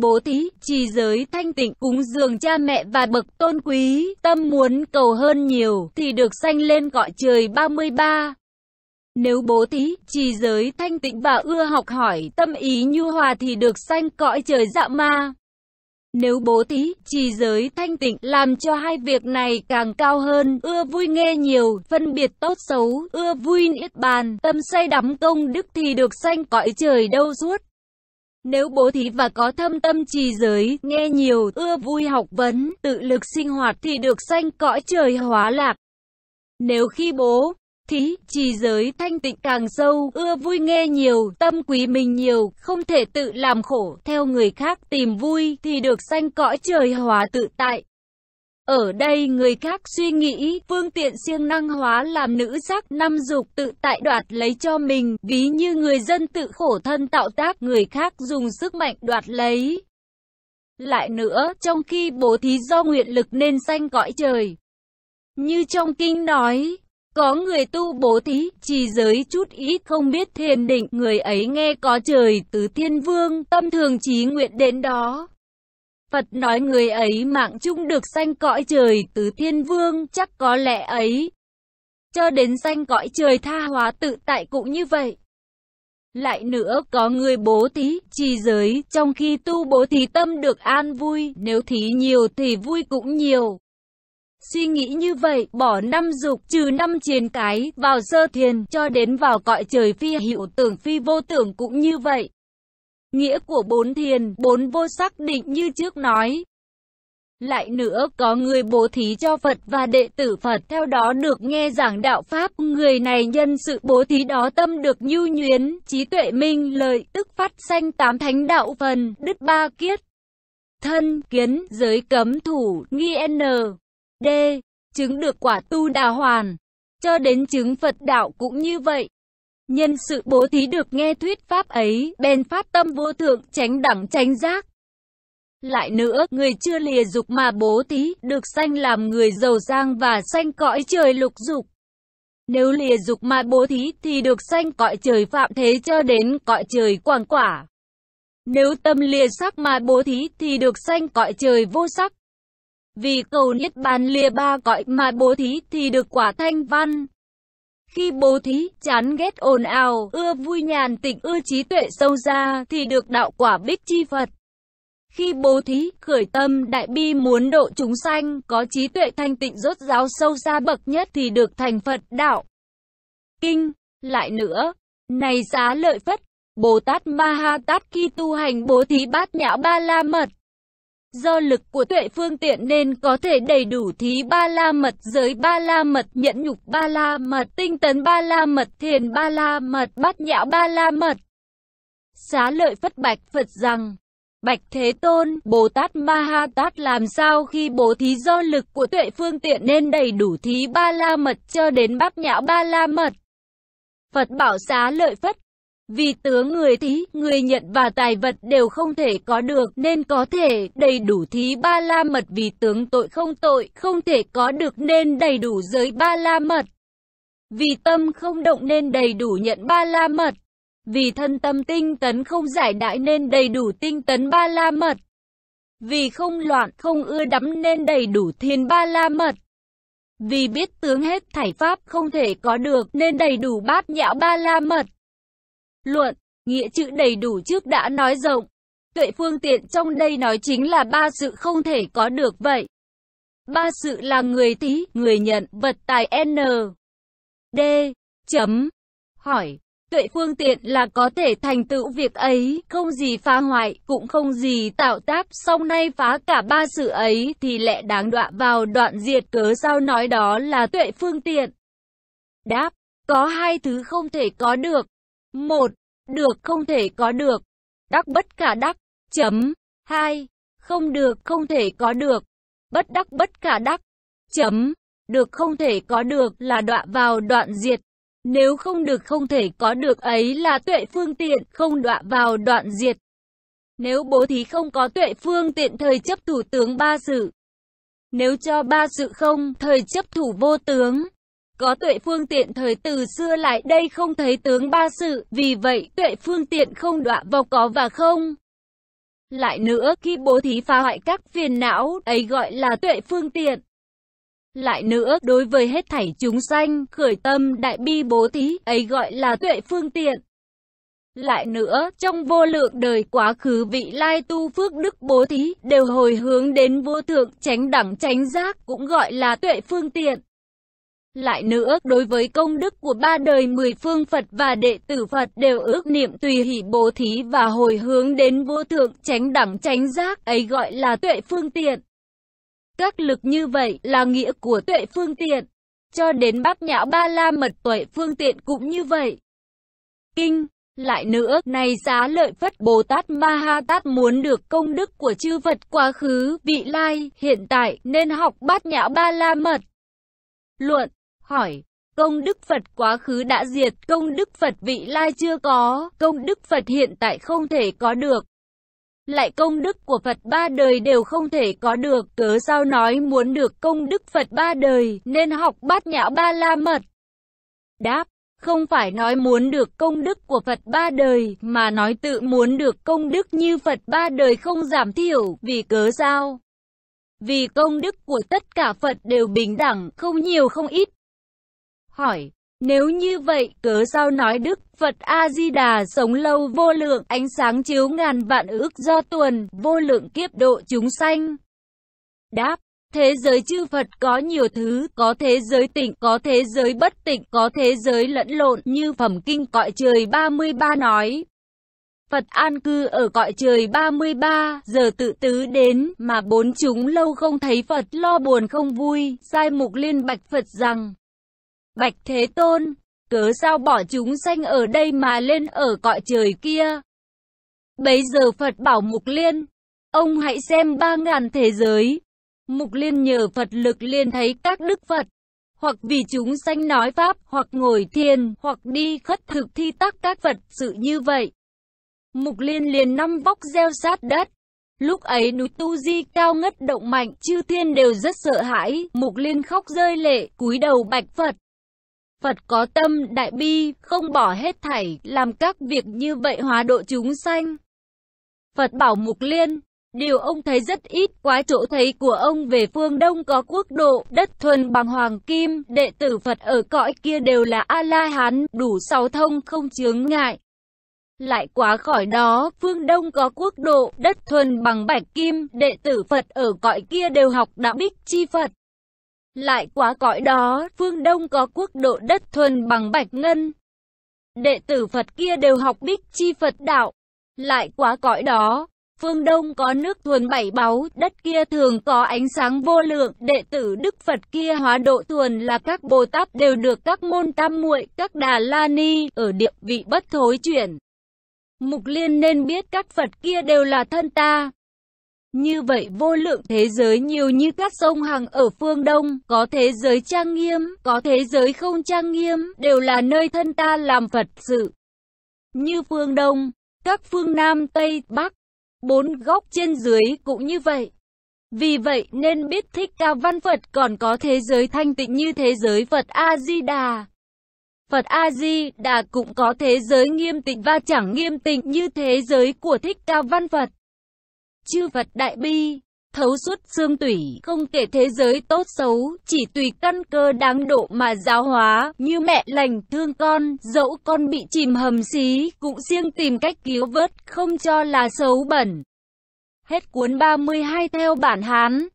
bố thí, trì giới thanh tịnh, cúng dường cha mẹ và bậc tôn quý, tâm muốn cầu hơn nhiều, thì được sanh lên cõi trời 33. Nếu bố thí, trì giới thanh tịnh và ưa học hỏi, tâm ý nhu hòa thì được sanh cõi trời dạ ma. Nếu bố thí, trì giới thanh tịnh, làm cho hai việc này càng cao hơn, ưa vui nghe nhiều, phân biệt tốt xấu, ưa vui niết bàn, tâm say đắm công đức thì được sanh cõi trời đâu suốt. Nếu bố thí và có thâm tâm trì giới, nghe nhiều, ưa vui học vấn, tự lực sinh hoạt thì được sanh cõi trời hóa lạc. Nếu khi bố, thí, trì giới thanh tịnh càng sâu, ưa vui nghe nhiều, tâm quý mình nhiều, không thể tự làm khổ, theo người khác tìm vui thì được sanh cõi trời hóa tự tại. Ở đây người khác suy nghĩ phương tiện siêng năng hóa làm nữ sắc năm dục tự tại đoạt lấy cho mình, ví như người dân tự khổ thân tạo tác người khác dùng sức mạnh đoạt lấy. Lại nữa, trong khi bố thí do nguyện lực nên sanh cõi trời. Như trong kinh nói, có người tu bố thí, chỉ giới chút ít không biết thiền định, người ấy nghe có trời tứ thiên vương, tâm thường trí nguyện đến đó. Phật nói người ấy mạng chung được sanh cõi trời tứ thiên vương, chắc có lẽ ấy. Cho đến sanh cõi trời tha hóa tự tại cũng như vậy. Lại nữa, có người bố thí, trì giới, trong khi tu bố thí tâm được an vui, nếu thí nhiều thì vui cũng nhiều. Suy nghĩ như vậy, bỏ năm dục, trừ năm triền cái, vào sơ thiền, cho đến vào cõi trời phi hữu tưởng phi vô tưởng cũng như vậy. Nghĩa của bốn thiền, bốn vô sắc định như trước nói. Lại nữa, có người bố thí cho Phật và đệ tử Phật, theo đó được nghe giảng đạo Pháp, người này nhân sự bố thí đó tâm được nhu nhuyến, trí tuệ minh lợi, tức phát sanh tám thánh đạo phần, đứt ba kiết, thân, kiến, giới cấm thủ, nghi n, d, chứng được quả tu đà hoàn, cho đến chứng Phật đạo cũng như vậy. Nhân sự bố thí được nghe thuyết pháp ấy, bên phát tâm vô thượng, tránh đẳng tránh giác. Lại nữa, người chưa lìa dục mà bố thí, được sanh làm người giàu sang và sanh cõi trời lục dục. Nếu lìa dục mà bố thí thì được sanh cõi trời phạm thế cho đến cõi trời quảng quả. Nếu tâm lìa sắc mà bố thí thì được sanh cõi trời vô sắc. Vì cầu niết bàn lìa ba cõi mà bố thí thì được quả thanh văn. Khi bố thí, chán ghét ồn ào, ưa vui nhàn tịnh, ưa trí tuệ sâu xa, thì được đạo quả bích chi Phật. Khi bố thí, khởi tâm, đại bi muốn độ chúng sanh, có trí tuệ thanh tịnh rốt ráo sâu xa bậc nhất thì được thành Phật, đạo. Kinh, lại nữa, này giá lợi Phất, Bồ Tát Ma Ha Tát khi tu hành bố thí bát nhã ba la mật, Do lực của tuệ phương tiện nên có thể đầy đủ thí ba la mật, giới ba la mật, nhẫn nhục ba la mật, tinh tấn ba la mật, thiền ba la mật, bát nhã ba la mật. Xá lợi phất bạch Phật rằng, Bạch Thế Tôn, Bồ Tát Ma Ha Tát làm sao khi bố thí do lực của tuệ phương tiện nên đầy đủ thí ba la mật cho đến bát nhã ba la mật. Phật bảo xá lợi phất, vì tướng người thí, người nhận và tài vật đều không thể có được, nên có thể đầy đủ thí ba la mật vì tướng tội không tội, không thể có được nên đầy đủ giới ba la mật. Vì tâm không động nên đầy đủ nhận ba la mật. Vì thân tâm tinh tấn không giải đại nên đầy đủ tinh tấn ba la mật. Vì không loạn, không ưa đắm nên đầy đủ thiên ba la mật. Vì biết tướng hết thảy pháp không thể có được nên đầy đủ bát nhã ba la mật luận, nghĩa chữ đầy đủ trước đã nói rộng. Tuệ phương tiện trong đây nói chính là ba sự không thể có được vậy. Ba sự là người thí, người nhận, vật tài N. D. Chấm. Hỏi, tuệ phương tiện là có thể thành tựu việc ấy, không gì phá hoại, cũng không gì tạo tác, song nay phá cả ba sự ấy thì lẽ đáng đọa vào đoạn diệt cớ sao nói đó là tuệ phương tiện. Đáp, có hai thứ không thể có được, 1. Được không thể có được. Đắc bất cả đắc. Chấm. 2. Không được không thể có được. Bất đắc bất cả đắc. Chấm. Được không thể có được là đọa vào đoạn diệt. Nếu không được không thể có được ấy là tuệ phương tiện không đọa vào đoạn diệt. Nếu bố thí không có tuệ phương tiện thời chấp thủ tướng ba sự. Nếu cho ba sự không, thời chấp thủ vô tướng. Có tuệ phương tiện thời từ xưa lại đây không thấy tướng ba sự, vì vậy tuệ phương tiện không đọa vào có và không. Lại nữa, khi bố thí phá hoại các phiền não, ấy gọi là tuệ phương tiện. Lại nữa, đối với hết thảy chúng sanh, khởi tâm đại bi bố thí, ấy gọi là tuệ phương tiện. Lại nữa, trong vô lượng đời quá khứ vị lai tu phước đức bố thí, đều hồi hướng đến vô thượng, tránh đẳng tránh giác, cũng gọi là tuệ phương tiện. Lại nữa, đối với công đức của ba đời mười phương Phật và đệ tử Phật đều ước niệm tùy hỷ bố thí và hồi hướng đến vô thượng tránh đẳng tránh giác, ấy gọi là tuệ phương tiện. Các lực như vậy là nghĩa của tuệ phương tiện. Cho đến bát nhã ba la mật tuệ phương tiện cũng như vậy. Kinh lại nữa, này giá lợi Phất Bồ Tát Ma Ha Tát muốn được công đức của chư Phật quá khứ, vị lai, hiện tại, nên học bát nhã ba la mật. Luận hỏi, công đức Phật quá khứ đã diệt, công đức Phật vị lai chưa có, công đức Phật hiện tại không thể có được. Lại công đức của Phật ba đời đều không thể có được, cớ sao nói muốn được công đức Phật ba đời, nên học bát nhã ba la mật. Đáp, không phải nói muốn được công đức của Phật ba đời, mà nói tự muốn được công đức như Phật ba đời không giảm thiểu, vì cớ sao? Vì công đức của tất cả Phật đều bình đẳng, không nhiều không ít hỏi, nếu như vậy cớ sao nói Đức Phật A-di-đà sống lâu vô lượng ánh sáng chiếu ngàn vạn ước do tuần vô lượng kiếp độ chúng sanh? Đáp, thế giới chư Phật có nhiều thứ, có thế giới tỉnh, có thế giới bất tỉnh, có thế giới lẫn lộn như phẩm kinh cõi trời 33 nói. Phật an cư ở cõi trời 33, giờ tự tứ đến, mà bốn chúng lâu không thấy Phật lo buồn không vui, sai mục liên bạch Phật rằng, Bạch Thế Tôn, cớ sao bỏ chúng sanh ở đây mà lên ở cõi trời kia? Bấy giờ Phật bảo Mục Liên, ông hãy xem ba ngàn thế giới. Mục Liên nhờ Phật lực liền thấy các đức Phật, hoặc vì chúng sanh nói Pháp, hoặc ngồi thiền, hoặc đi khất thực thi tác các Phật sự như vậy. Mục Liên liền năm vóc gieo sát đất. Lúc ấy núi Tu Di cao ngất động mạnh, chư thiên đều rất sợ hãi, Mục Liên khóc rơi lệ, cúi đầu bạch Phật. Phật có tâm đại bi, không bỏ hết thảy, làm các việc như vậy hóa độ chúng sanh. Phật bảo Mục Liên, điều ông thấy rất ít, quá chỗ thấy của ông về phương Đông có quốc độ, đất thuần bằng hoàng kim, đệ tử Phật ở cõi kia đều là A-la-hán, đủ sáu thông không chướng ngại. Lại quá khỏi đó, phương Đông có quốc độ, đất thuần bằng bạch kim, đệ tử Phật ở cõi kia đều học đạo bích chi Phật. Lại quá cõi đó, phương Đông có quốc độ đất thuần bằng bạch ngân. Đệ tử Phật kia đều học bích chi Phật đạo. Lại quá cõi đó, phương Đông có nước thuần bảy báu, đất kia thường có ánh sáng vô lượng, đệ tử Đức Phật kia hóa độ thuần là các Bồ Tát đều được các môn tam muội, các Đà La Ni, ở địa vị bất thối chuyển. Mục Liên nên biết các Phật kia đều là thân ta, như vậy vô lượng thế giới nhiều như các sông hàng ở phương Đông, có thế giới trang nghiêm, có thế giới không trang nghiêm, đều là nơi thân ta làm Phật sự. Như phương Đông, các phương Nam, Tây, Bắc, bốn góc trên dưới cũng như vậy. Vì vậy nên biết thích ca văn Phật còn có thế giới thanh tịnh như thế giới Phật A-di-đà. Phật A-di-đà cũng có thế giới nghiêm tịnh và chẳng nghiêm tịnh như thế giới của thích ca văn Phật chư vật đại bi, thấu suốt xương tủy, không kể thế giới tốt xấu, chỉ tùy căn cơ đáng độ mà giáo hóa, như mẹ lành thương con, dẫu con bị chìm hầm xí, cũng siêng tìm cách cứu vớt, không cho là xấu bẩn. Hết cuốn 32 theo bản Hán.